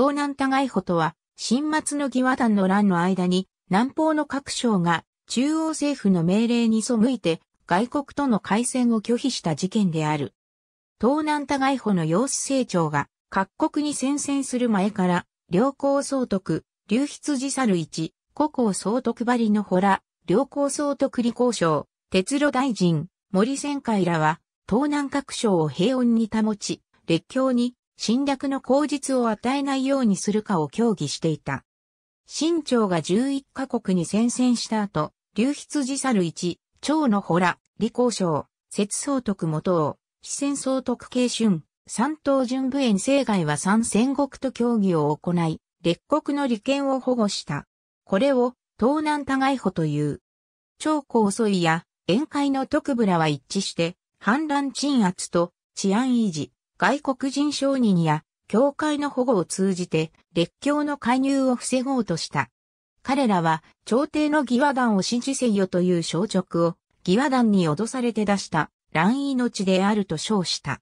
東南互い歩とは、新末の義和団の乱の間に、南方の各省が中央政府の命令に背いて外国との開戦を拒否した事件である。東南互い歩の様子成長が各国に宣戦する前から、良好総督、流出自猿一、古校総督張りのほら、良好総督理交渉、鉄路大臣、森旋海らは、東南各省を平穏に保ち、列強に侵略の口実を与えないようにするかを協議していた。新朝が11カ国に宣戦した後、流出寺猿1、朝の洞、李光章、節総督元王、四川総督慶春、三島準部園生外は三戦国と協議を行い、列国の利権を保護した。これを、東南互い保という。朝高蘇いや、宴会の徳部らは一致して、反乱鎮圧と治安維持、外国人商人や教会の保護を通じて列強の介入を防ごうとした。彼らは朝廷の義和団を支持せよという消直を義和団に脅されて出した乱命であると称した。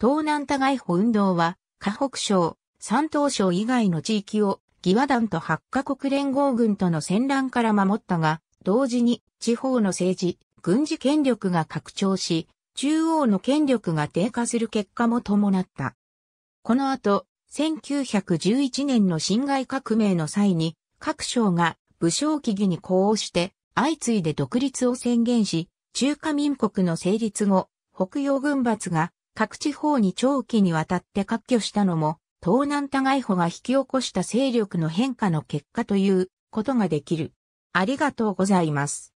東南多外保運動は河北省、山東省以外の地域を義和団と八カ国連合軍との戦乱から守ったが、同時に地方の政治、軍事権力が拡張し、中央の権力が低下する結果も伴った。この後、1911年の侵害革命の際に、各省が武将起義に呼応して、相次いで独立を宣言し、中華民国の成立後、北洋軍閥が各地方に長期にわたって割拠したのも、東南互い保が引き起こした勢力の変化の結果ということができる。ありがとうございます。